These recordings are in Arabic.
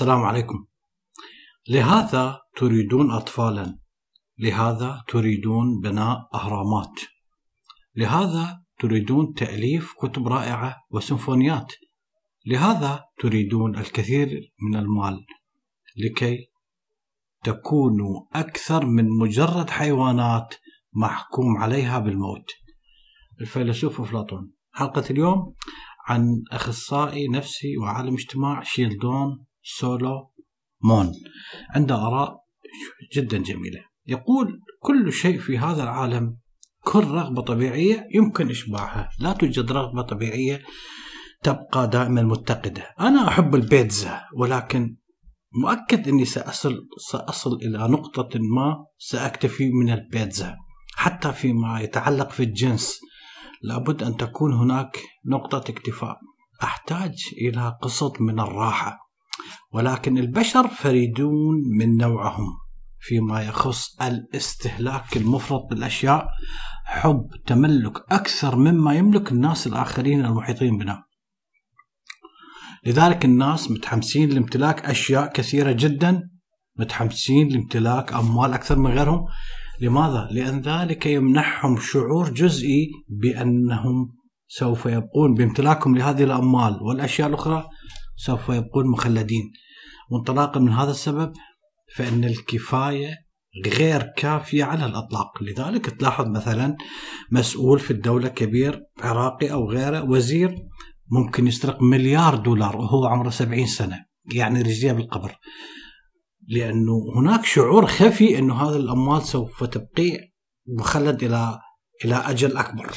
السلام عليكم لهذا تريدون أطفالا لهذا تريدون بناء أهرامات لهذا تريدون تأليف كتب رائعة وسيمفونيات لهذا تريدون الكثير من المال لكي تكونوا أكثر من مجرد حيوانات محكوم عليها بالموت الفيلسوف أفلاطون حلقة اليوم عن أخصائي نفسي وعالم اجتماع شيلدون سولو مون عنده آراء جدا جميلة يقول كل شيء في هذا العالم كل رغبة طبيعية يمكن إشباعها لا توجد رغبة طبيعية تبقى دائما متقدة أنا أحب البيتزا ولكن مؤكد أني سأصل, سأصل إلى نقطة ما سأكتفي من البيتزا حتى فيما يتعلق في الجنس لابد أن تكون هناك نقطة اكتفاء أحتاج إلى قسط من الراحة ولكن البشر فريدون من نوعهم فيما يخص الاستهلاك المفرط للاشياء حب تملك اكثر مما يملك الناس الاخرين المحيطين بنا لذلك الناس متحمسين لامتلاك اشياء كثيره جدا متحمسين لامتلاك اموال اكثر من غيرهم لماذا؟ لأن ذلك يمنحهم شعور جزئي بأنهم سوف يبقون بامتلاكهم لهذه الأموال والأشياء الأخرى سوف يبقون مخلدين وانطلاقا من هذا السبب فإن الكفاية غير كافية على الأطلاق لذلك تلاحظ مثلا مسؤول في الدولة كبير عراقي أو غيره وزير ممكن يسرق مليار دولار وهو عمره سبعين سنة يعني رجليه بالقبر لأنه هناك شعور خفي أنه هذه الأموال سوف تبقي مخلد إلى إلى أجل أكبر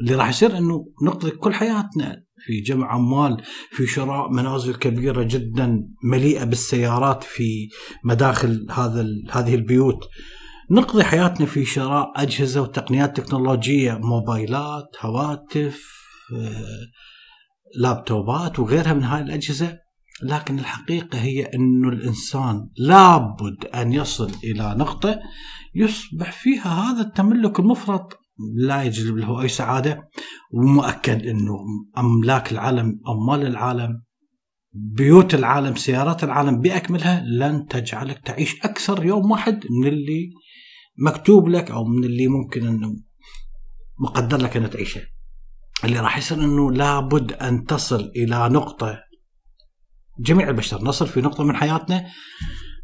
اللي راح يصير أنه نقضي كل حياتنا في جمع اموال في شراء منازل كبيره جدا مليئه بالسيارات في مداخل هذا هذه البيوت نقضي حياتنا في شراء اجهزه وتقنيات تكنولوجيه موبايلات هواتف آه، لابتوبات وغيرها من هذه الاجهزه لكن الحقيقه هي انه الانسان لابد ان يصل الى نقطه يصبح فيها هذا التملك المفرط لا يجلب له اي سعاده ومؤكد انه املاك العالم اموال العالم بيوت العالم سيارات العالم باكملها لن تجعلك تعيش اكثر يوم واحد من اللي مكتوب لك او من اللي ممكن انه مقدر لك ان تعيشه اللي راح يصير انه لابد ان تصل الى نقطه جميع البشر نصل في نقطه من حياتنا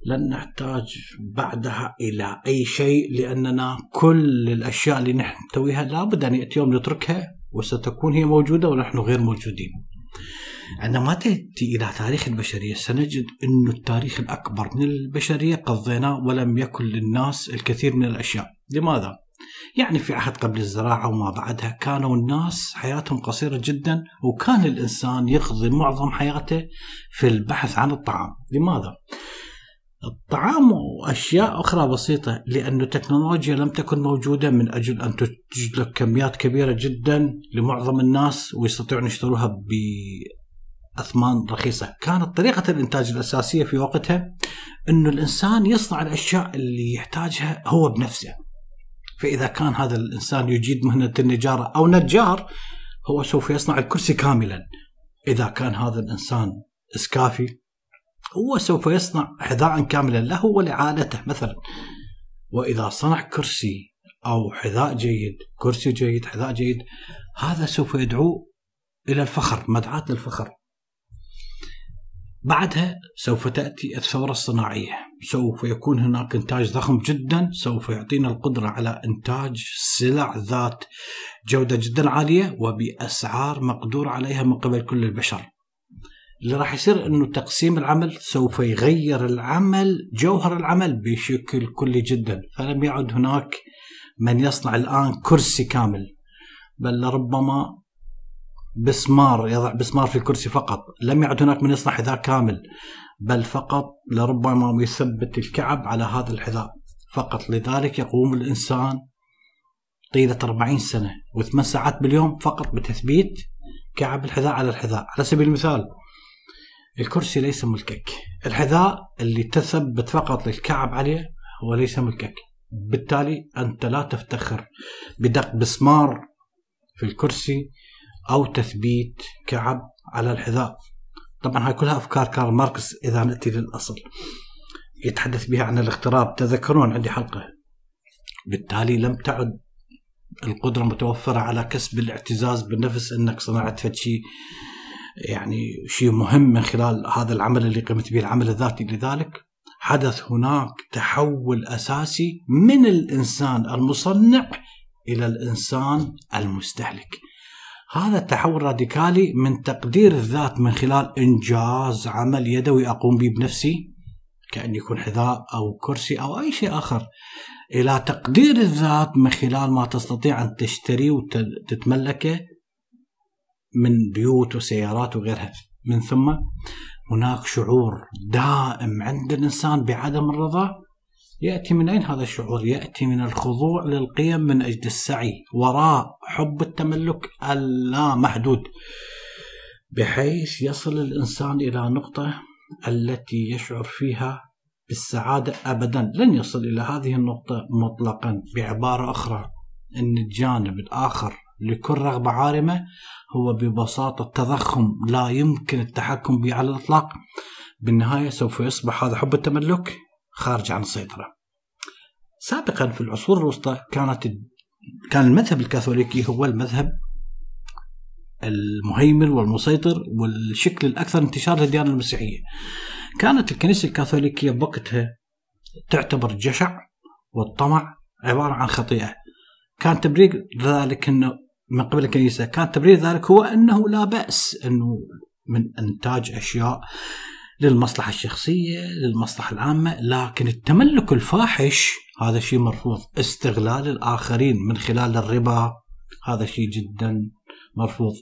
لن نحتاج بعدها الى اي شيء لاننا كل الاشياء اللي نحتويها لابد ان ياتي يوم نتركها وستكون هي موجودة ونحن غير موجودين عندما تأتي إلى تاريخ البشرية سنجد أن التاريخ الأكبر من البشرية قضيناه ولم يكن للناس الكثير من الأشياء لماذا؟ يعني في عهد قبل الزراعة وما بعدها كانوا الناس حياتهم قصيرة جدا وكان الإنسان يقضي معظم حياته في البحث عن الطعام لماذا؟ الطعام واشياء اخرى بسيطه لأن التكنولوجيا لم تكن موجوده من اجل ان تنتج لك كميات كبيره جدا لمعظم الناس ويستطيعون يشتروها باثمان رخيصه، كانت طريقه الانتاج الاساسيه في وقتها انه الانسان يصنع الاشياء اللي يحتاجها هو بنفسه. فاذا كان هذا الانسان يجيد مهنه النجاره او نجار هو سوف يصنع الكرسي كاملا. اذا كان هذا الانسان اسكافي هو سوف يصنع حذاء كاملا له ولعائلته مثلا وإذا صنع كرسي أو حذاء جيد كرسي جيد حذاء جيد هذا سوف يدعو إلى الفخر مدعاة للفخر بعدها سوف تأتي الثورة الصناعية سوف يكون هناك إنتاج ضخم جدا سوف يعطينا القدرة على إنتاج سلع ذات جودة جدا عالية وبأسعار مقدور عليها من قبل كل البشر اللي راح يصير انه تقسيم العمل سوف يغير العمل جوهر العمل بشكل كلي جدا فلم يعد هناك من يصنع الان كرسي كامل بل ربما بسمار يضع بسمار في الكرسي فقط لم يعد هناك من يصنع حذاء كامل بل فقط لربما يثبت الكعب على هذا الحذاء فقط لذلك يقوم الإنسان طيلة 40 سنة وثمان ساعات باليوم فقط بتثبيت كعب الحذاء على الحذاء على سبيل المثال الكرسي ليس ملكك الحذاء اللي تثبت فقط الكعب عليه هو ليس ملكك بالتالي أنت لا تفتخر بدق مسمار في الكرسي أو تثبيت كعب على الحذاء طبعا هاي كلها أفكار كارل ماركس إذا نأتي للأصل يتحدث بها عن الاغتراب تذكرون عندي حلقة بالتالي لم تعد القدرة متوفرة على كسب الاعتزاز بالنفس أنك صنعت فتشي شيء يعني شيء مهم من خلال هذا العمل اللي قمت به العمل الذاتي لذلك حدث هناك تحول اساسي من الانسان المصنع الى الانسان المستهلك. هذا التحول راديكالي من تقدير الذات من خلال انجاز عمل يدوي اقوم به بنفسي كان يكون حذاء او كرسي او اي شيء اخر الى تقدير الذات من خلال ما تستطيع ان تشتري وتتملكه من بيوت وسيارات وغيرها من ثم هناك شعور دائم عند الإنسان بعدم الرضا يأتي من أين هذا الشعور؟ يأتي من الخضوع للقيم من أجل السعي وراء حب التملك اللامحدود بحيث يصل الإنسان إلى نقطة التي يشعر فيها بالسعادة أبدا لن يصل إلى هذه النقطة مطلقا بعبارة أخرى أن الجانب الآخر لكل رغبة عارمة هو ببساطة تضخم لا يمكن التحكم به على الإطلاق بالنهاية سوف يصبح هذا حب التملك خارج عن السيطرة سابقا في العصور الوسطى كانت كان المذهب الكاثوليكي هو المذهب المهيمن والمسيطر والشكل الأكثر انتشار للديانة المسيحية كانت الكنيسة الكاثوليكية بوقتها تعتبر الجشع والطمع عبارة عن خطيئة كان تبرير ذلك أنه من قبل الكنيسه كان تبرير ذلك هو انه لا باس انه من انتاج اشياء للمصلحه الشخصيه، للمصلحه العامه، لكن التملك الفاحش هذا شيء مرفوض، استغلال الاخرين من خلال الربا هذا شيء جدا مرفوض،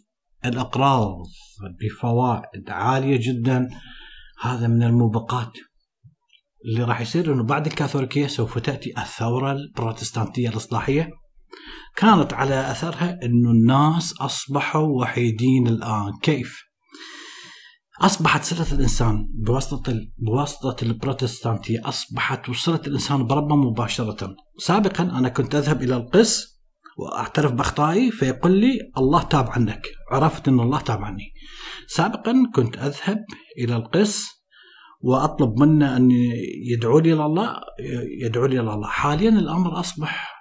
الاقراض بفوائد عاليه جدا هذا من الموبقات اللي راح يصير انه بعد الكاثوليكيه سوف تاتي الثوره البروتستانتيه الاصلاحيه كانت على أثرها أنه الناس أصبحوا وحيدين الآن كيف؟ أصبحت صلة الإنسان بواسطة ال... بواسطة البروتستانتية أصبحت وصلة الإنسان بربه مباشرة سابقا أنا كنت أذهب إلى القس واعترف باخطائي فيقول لي الله تاب عنك عرفت ان الله تاب عني سابقا كنت اذهب الى القس واطلب منه ان يدعو لي الى الله يدعو لي الى الله حاليا الامر اصبح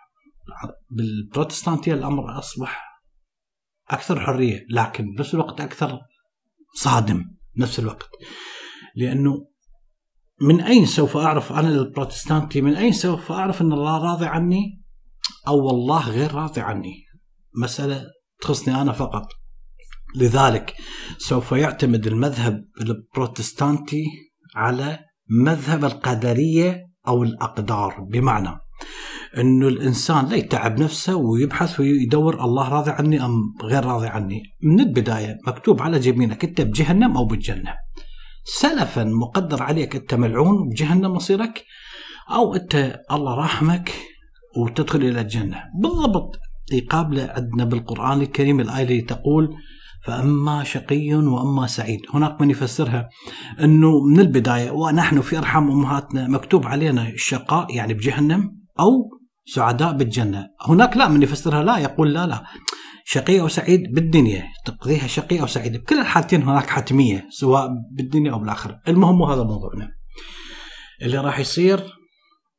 بالبروتستانتية الأمر أصبح أكثر حرية لكن بنفس الوقت أكثر صادم نفس الوقت لأنه من أين سوف أعرف أنا البروتستانتي من أين سوف أعرف أن الله راضي عني أو الله غير راضي عني مسألة تخصني أنا فقط لذلك سوف يعتمد المذهب البروتستانتي على مذهب القدرية أو الأقدار بمعنى انه الانسان لا يتعب نفسه ويبحث ويدور الله راضي عني ام غير راضي عني من البدايه مكتوب على جبينك انت بجهنم او بالجنه سلفا مقدر عليك انت ملعون بجهنم مصيرك او انت الله راحمك وتدخل الى الجنه بالضبط يقابله عندنا بالقران الكريم الايه اللي تقول فاما شقي واما سعيد هناك من يفسرها انه من البدايه ونحن في ارحام امهاتنا مكتوب علينا الشقاء يعني بجهنم او سعداء بالجنة هناك لا من يفسرها لا يقول لا لا شقي أو سعيد بالدنيا تقضيها شقي أو سعيد بكل الحالتين هناك حتمية سواء بالدنيا أو بالآخرة المهم هذا موضوعنا اللي راح يصير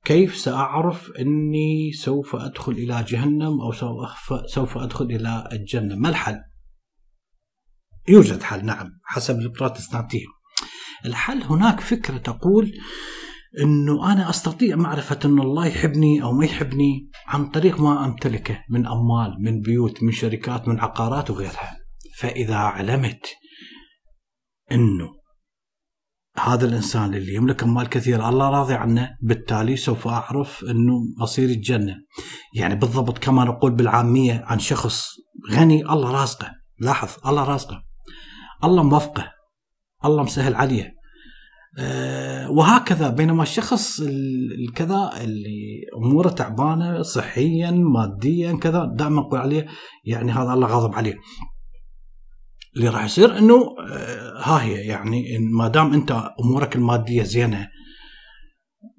كيف سأعرف أني سوف أدخل إلى جهنم أو سوف أدخل إلى الجنة ما الحل يوجد حل نعم حسب البروتستانتية الحل هناك فكرة تقول انه انا استطيع معرفه انه الله يحبني او ما يحبني عن طريق ما امتلكه من اموال، من بيوت، من شركات، من عقارات وغيرها. فاذا علمت انه هذا الانسان اللي يملك اموال كثيره الله راضي عنه، بالتالي سوف اعرف انه مصيري الجنه. يعني بالضبط كما نقول بالعاميه عن شخص غني الله رازقه، لاحظ الله رازقه. الله موفقه. الله مسهل عليه. آه، وهكذا بينما الشخص الكذا اللي اموره تعبانه صحيا ماديا كذا دائما نقول عليه يعني هذا الله غاضب عليه. اللي راح يصير انه آه، ها هي يعني ما دام انت امورك الماديه زينه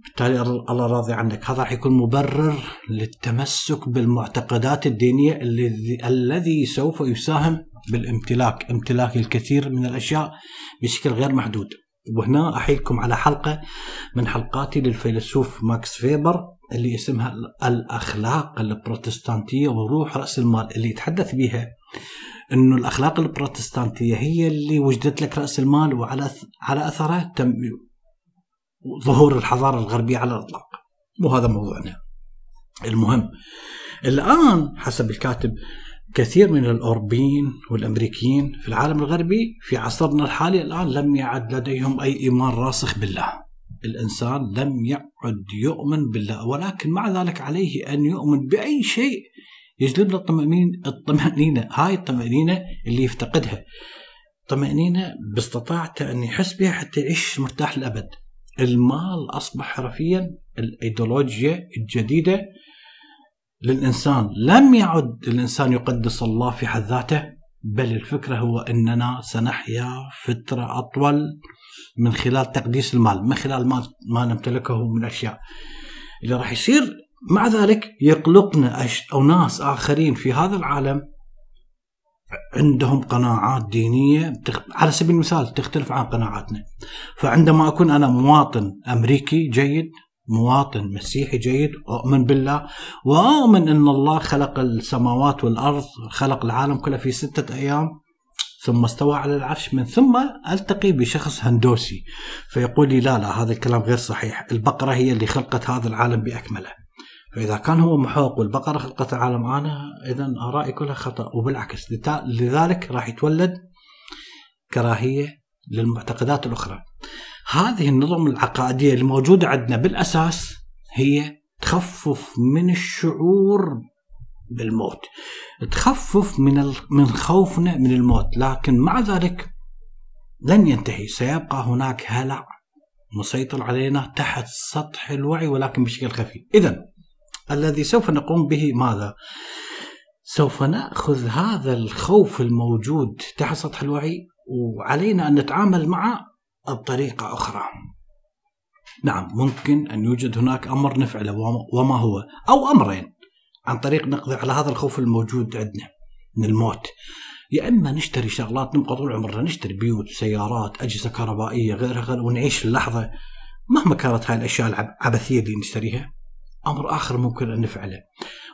بالتالي الله راضي عنك هذا راح يكون مبرر للتمسك بالمعتقدات الدينيه الذي الذي سوف يساهم بالامتلاك امتلاك الكثير من الاشياء بشكل غير محدود وهنا أحيلكم على حلقة من حلقاتي للفيلسوف ماكس فيبر اللي اسمها الأخلاق البروتستانتية وروح رأس المال اللي يتحدث بها انه الاخلاق البروتستانتيه هي اللي وجدت لك راس المال وعلى على اثره تم ظهور الحضاره الغربيه على الاطلاق وهذا موضوعنا المهم الان حسب الكاتب كثير من الأوروبيين والأمريكيين في العالم الغربي في عصرنا الحالي الآن لم يعد لديهم أي إيمان راسخ بالله الإنسان لم يعد يؤمن بالله ولكن مع ذلك عليه أن يؤمن بأي شيء يجلب له الطمأنينة هاي الطمأنينة اللي يفتقدها طمأنينة باستطاعته أن يحس بها حتى يعيش مرتاح للأبد المال أصبح حرفيا الأيديولوجيا الجديدة للإنسان لم يعد الإنسان يقدس الله في حد ذاته بل الفكرة هو أننا سنحيا فترة أطول من خلال تقديس المال من خلال ما, ما نمتلكه من أشياء اللي راح يصير مع ذلك يقلقنا أش... أو ناس آخرين في هذا العالم عندهم قناعات دينية على سبيل المثال تختلف عن قناعاتنا فعندما أكون أنا مواطن أمريكي جيد مواطن مسيحي جيد أؤمن بالله وأؤمن أن الله خلق السماوات والأرض خلق العالم كله في ستة أيام ثم استوى على العرش من ثم التقي بشخص هندوسي فيقول لي لا لا هذا الكلام غير صحيح البقره هي اللي خلقت هذا العالم باكمله فاذا كان هو محوق والبقره خلقت العالم انا اذا ارائي كلها خطا وبالعكس لذلك راح يتولد كراهيه للمعتقدات الاخرى هذه النظم العقائديه الموجوده عندنا بالاساس هي تخفف من الشعور بالموت تخفف من من خوفنا من الموت لكن مع ذلك لن ينتهي سيبقى هناك هلع مسيطر علينا تحت سطح الوعي ولكن بشكل خفي اذا الذي سوف نقوم به ماذا سوف ناخذ هذا الخوف الموجود تحت سطح الوعي وعلينا ان نتعامل معه بطريقة أخرى نعم ممكن أن يوجد هناك أمر نفعله وما هو أو أمرين عن طريق نقضي على هذا الخوف الموجود عندنا من الموت يا اما نشتري شغلات نبقى طول عمرنا نشتري بيوت سيارات اجهزه كهربائيه غيرها غير ونعيش اللحظه مهما كانت هاي الاشياء العبثيه اللي نشتريها امر اخر ممكن ان نفعله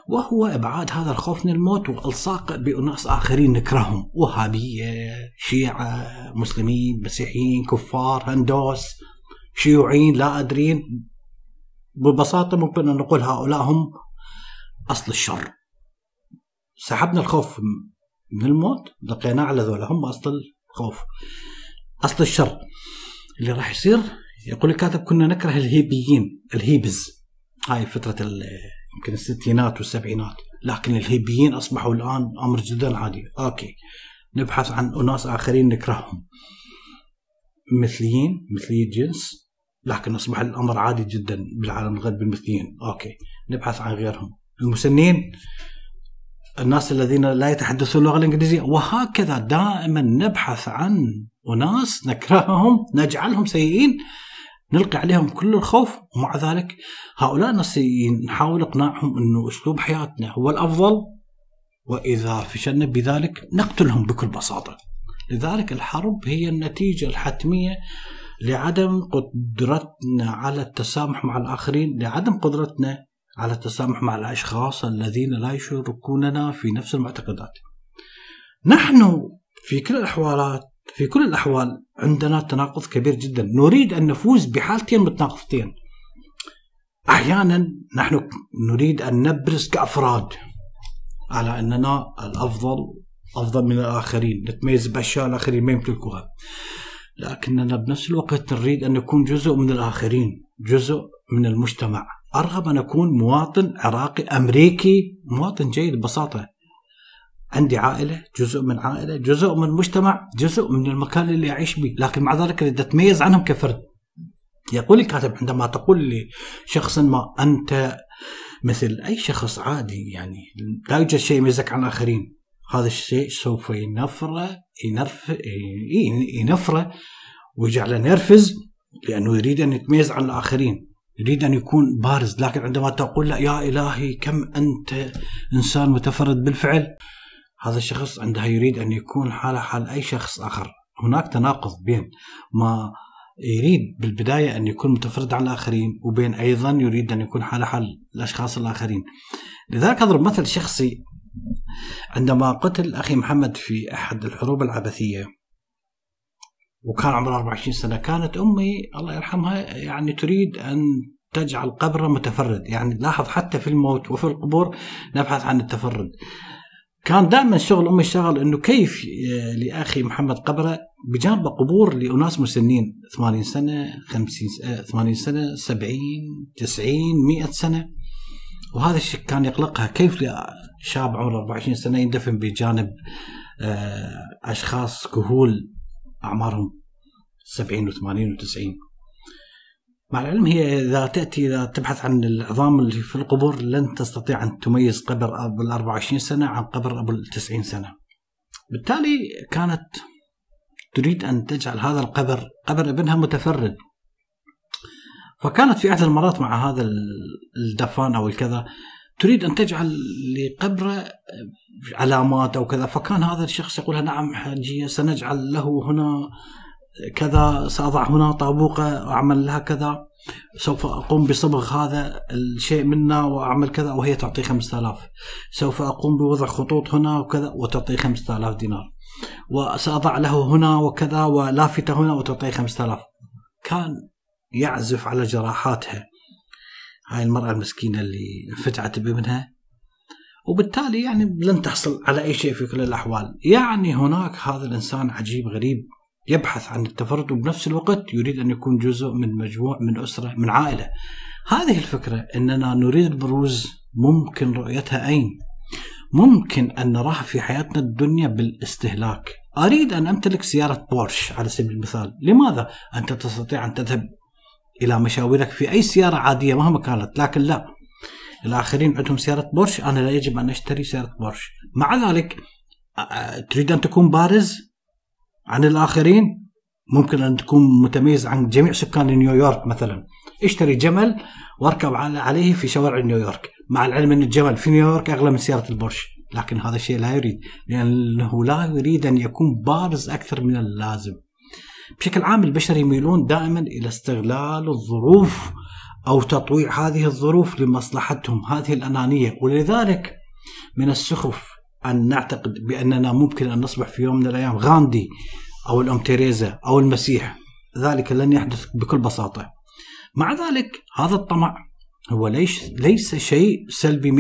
وهو إبعاد هذا الخوف من الموت والصاق بأناس آخرين نكرههم وهابية شيعة مسلمين مسيحيين كفار هندوس شيوعيين لا أدرين ببساطة ممكن أن نقول هؤلاء هم أصل الشر سحبنا الخوف من الموت لقينا على ذولا هم أصل الخوف أصل الشر اللي راح يصير يقول الكاتب كنا نكره الهيبيين الهيبز هاي فترة يمكن الستينات والسبعينات لكن الهيبيين اصبحوا الان امر جدا عادي اوكي نبحث عن اناس اخرين نكرههم مثليين مثلي الجنس لكن اصبح الامر عادي جدا بالعالم الغربي المثليين اوكي نبحث عن غيرهم المسنين الناس الذين لا يتحدثون اللغه الانجليزيه وهكذا دائما نبحث عن اناس نكرههم نجعلهم سيئين نلقي عليهم كل الخوف ومع ذلك هؤلاء النفسيين نحاول إقناعهم أنه أسلوب حياتنا هو الأفضل وإذا فشلنا بذلك نقتلهم بكل بساطة لذلك الحرب هي النتيجة الحتمية لعدم قدرتنا على التسامح مع الآخرين لعدم قدرتنا على التسامح مع الأشخاص الذين لا يشاركوننا في نفس المعتقدات نحن في كل الأحوالات في كل الأحوال عندنا تناقض كبير جدا نريد أن نفوز بحالتين متناقضتين أحيانا نحن نريد أن نبرز كأفراد على أننا الأفضل أفضل من الآخرين نتميز بأشياء الآخرين ما يمتلكوها لكننا بنفس الوقت نريد أن نكون جزء من الآخرين جزء من المجتمع أرغب أن أكون مواطن عراقي أمريكي مواطن جيد ببساطة عندي عائلة جزء من عائلة جزء من مجتمع جزء من المكان اللي أعيش به لكن مع ذلك أريد أتميز عنهم كفرد يقول الكاتب عندما تقول لشخص ما أنت مثل أي شخص عادي يعني لا يوجد شيء يميزك عن الآخرين هذا الشيء سوف ينفره ينرف ينفره ويجعله نرفز لأنه يريد أن يتميز عن الآخرين يريد أن يكون بارز لكن عندما تقول لا يا إلهي كم أنت إنسان متفرد بالفعل هذا الشخص عندها يريد أن يكون حاله حال أي شخص آخر هناك تناقض بين ما يريد بالبداية أن يكون متفرد عن الآخرين وبين أيضا يريد أن يكون حاله حال الأشخاص الآخرين لذلك أضرب مثل شخصي عندما قتل أخي محمد في أحد الحروب العبثية وكان عمره 24 سنة كانت أمي الله يرحمها يعني تريد أن تجعل قبره متفرد يعني لاحظ حتى في الموت وفي القبور نبحث عن التفرد كان دائما شغل امي الشغل انه كيف آه، لاخي محمد قبره بجانبه قبور لاناس مسنين 80 سنه 50 80 آه، سنه 70 90 100 سنه وهذا الشيء كان يقلقها كيف لشاب عمره 24 سنه يندفن بجانب آه، اشخاص كهول اعمارهم 70 و80 و90 مع العلم هي اذا تاتي اذا تبحث عن العظام اللي في القبور لن تستطيع ان تميز قبر ابو ال 24 سنه عن قبر ابو ال 90 سنه. بالتالي كانت تريد ان تجعل هذا القبر قبر ابنها متفرد. فكانت في احد المرات مع هذا الدفان او الكذا تريد ان تجعل لقبره علامات او كذا فكان هذا الشخص يقول نعم حجيه سنجعل له هنا كذا سأضع هنا طابوقة واعمل لها كذا سوف أقوم بصبغ هذا الشيء منه وأعمل كذا وهي تعطي 5000 سوف أقوم بوضع خطوط هنا وكذا وتعطي 5000 دينار وسأضع له هنا وكذا ولافتة هنا وتعطي 5000 كان يعزف على جراحاتها هاي المرأة المسكينة اللي فتعت بابنها وبالتالي يعني لن تحصل على أي شيء في كل الأحوال يعني هناك هذا الإنسان عجيب غريب يبحث عن التفرد وبنفس الوقت يريد ان يكون جزء من مجموع من اسره من عائله. هذه الفكره اننا نريد البروز ممكن رؤيتها اين؟ ممكن ان نراها في حياتنا الدنيا بالاستهلاك. اريد ان امتلك سياره بورش على سبيل المثال، لماذا؟ انت تستطيع ان تذهب الى مشاويرك في اي سياره عاديه مهما كانت، لكن لا. الاخرين عندهم سياره بورش، انا لا يجب ان اشتري سياره بورش. مع ذلك تريد ان تكون بارز عن الآخرين ممكن أن تكون متميز عن جميع سكان نيويورك مثلا اشتري جمل واركب عليه في شوارع نيويورك مع العلم أن الجمل في نيويورك أغلى من سيارة البورش لكن هذا الشيء لا يريد لأنه لا يريد أن يكون بارز أكثر من اللازم بشكل عام البشر يميلون دائما إلى استغلال الظروف أو تطويع هذه الظروف لمصلحتهم هذه الأنانية ولذلك من السخف أن نعتقد بأننا ممكن أن نصبح في يوم من الأيام غاندي أو الأم تيريزا أو المسيح ذلك لن يحدث بكل بساطة مع ذلك هذا الطمع هو ليش ليس شيء سلبي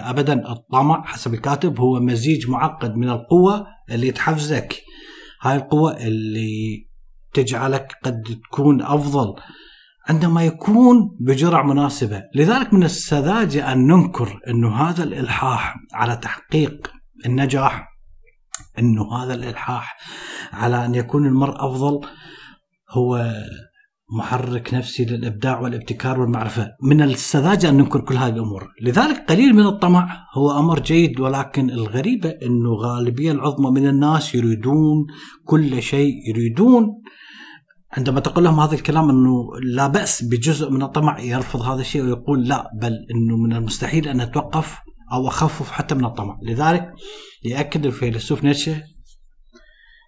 100% أبدا الطمع حسب الكاتب هو مزيج معقد من القوة اللي تحفزك هاي القوة اللي تجعلك قد تكون أفضل عندما يكون بجرعة مناسبة لذلك من السذاجة أن ننكر أن هذا الإلحاح على تحقيق النجاح انه هذا الالحاح على ان يكون المرء افضل هو محرك نفسي للابداع والابتكار والمعرفه، من السذاجه ان ننكر كل هذه الامور، لذلك قليل من الطمع هو امر جيد ولكن الغريبه انه غالبيه العظمى من الناس يريدون كل شيء يريدون عندما تقول لهم هذا الكلام انه لا باس بجزء من الطمع يرفض هذا الشيء ويقول لا بل انه من المستحيل ان نتوقف أو أخفف حتى من الطمع لذلك يأكد الفيلسوف نيتشه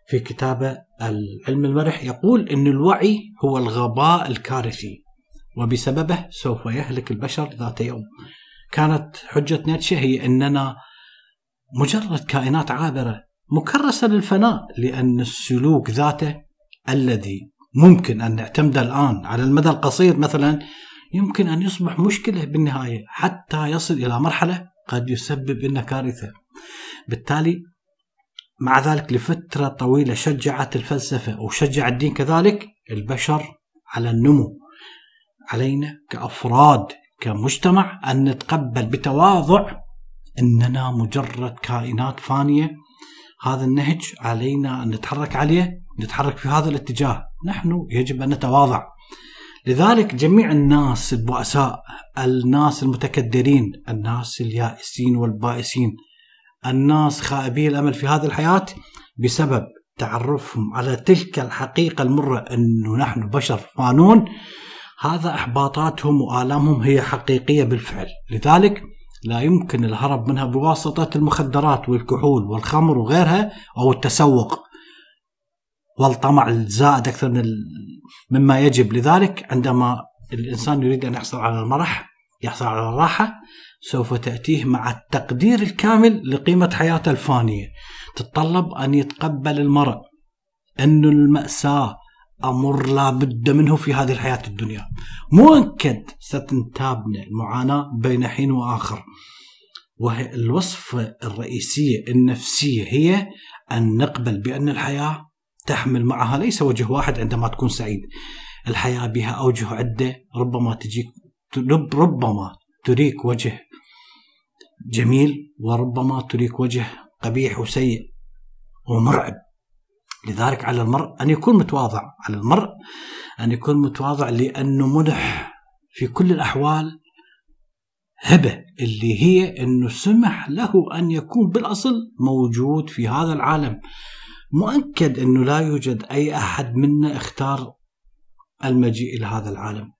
في كتابه العلم المرح يقول أن الوعي هو الغباء الكارثي وبسببه سوف يهلك البشر ذات يوم كانت حجة نيتشه هي أننا مجرد كائنات عابرة مكرسة للفناء لأن السلوك ذاته الذي ممكن أن نعتمده الآن على المدى القصير مثلا يمكن أن يصبح مشكلة بالنهاية حتى يصل إلى مرحلة قد يسبب لنا كارثه بالتالي مع ذلك لفتره طويله شجعت الفلسفه وشجع الدين كذلك البشر على النمو علينا كافراد كمجتمع ان نتقبل بتواضع اننا مجرد كائنات فانيه هذا النهج علينا ان نتحرك عليه نتحرك في هذا الاتجاه نحن يجب ان نتواضع لذلك جميع الناس البؤساء الناس المتكدرين الناس اليائسين والبائسين الناس خائبي الامل في هذه الحياه بسبب تعرفهم على تلك الحقيقه المره انه نحن بشر فانون هذا احباطاتهم والامهم هي حقيقيه بالفعل لذلك لا يمكن الهرب منها بواسطه المخدرات والكحول والخمر وغيرها او التسوق والطمع الزائد اكثر من مما يجب لذلك عندما الانسان يريد ان يحصل على المرح يحصل على الراحه سوف تاتيه مع التقدير الكامل لقيمه حياته الفانيه تتطلب ان يتقبل المرء انه الماساه امر لابد منه في هذه الحياه الدنيا مؤكد ستنتابنا المعاناه بين حين واخر وهي الوصفه الرئيسيه النفسيه هي ان نقبل بان الحياه تحمل معها ليس وجه واحد عندما تكون سعيد الحياة بها أوجه عدة ربما تجيك ربما تريك وجه جميل وربما تريك وجه قبيح وسيء ومرعب لذلك على المرء أن يكون متواضع على المرء أن يكون متواضع لأنه منح في كل الأحوال هبة اللي هي أنه سمح له أن يكون بالأصل موجود في هذا العالم مؤكد انه لا يوجد اي احد منا اختار المجيء الى هذا العالم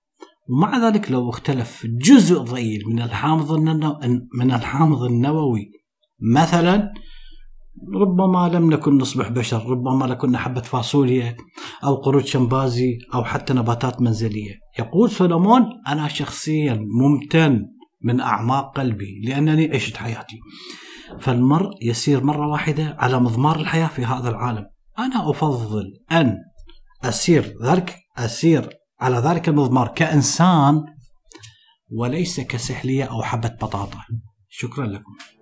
ومع ذلك لو اختلف جزء ضئيل من الحامض من الحامض النووي مثلا ربما لم نكن نصبح بشر ربما لكنا حبة فاصوليا أو قرود شمبازي أو حتى نباتات منزلية يقول سولومون أنا شخصيا ممتن من أعماق قلبي لأنني عشت حياتي فالمرء يسير مرة واحدة على مضمار الحياة في هذا العالم أنا أفضل أن أسير ذلك أسير على ذلك المضمار كإنسان وليس كسحلية أو حبة بطاطا شكرا لكم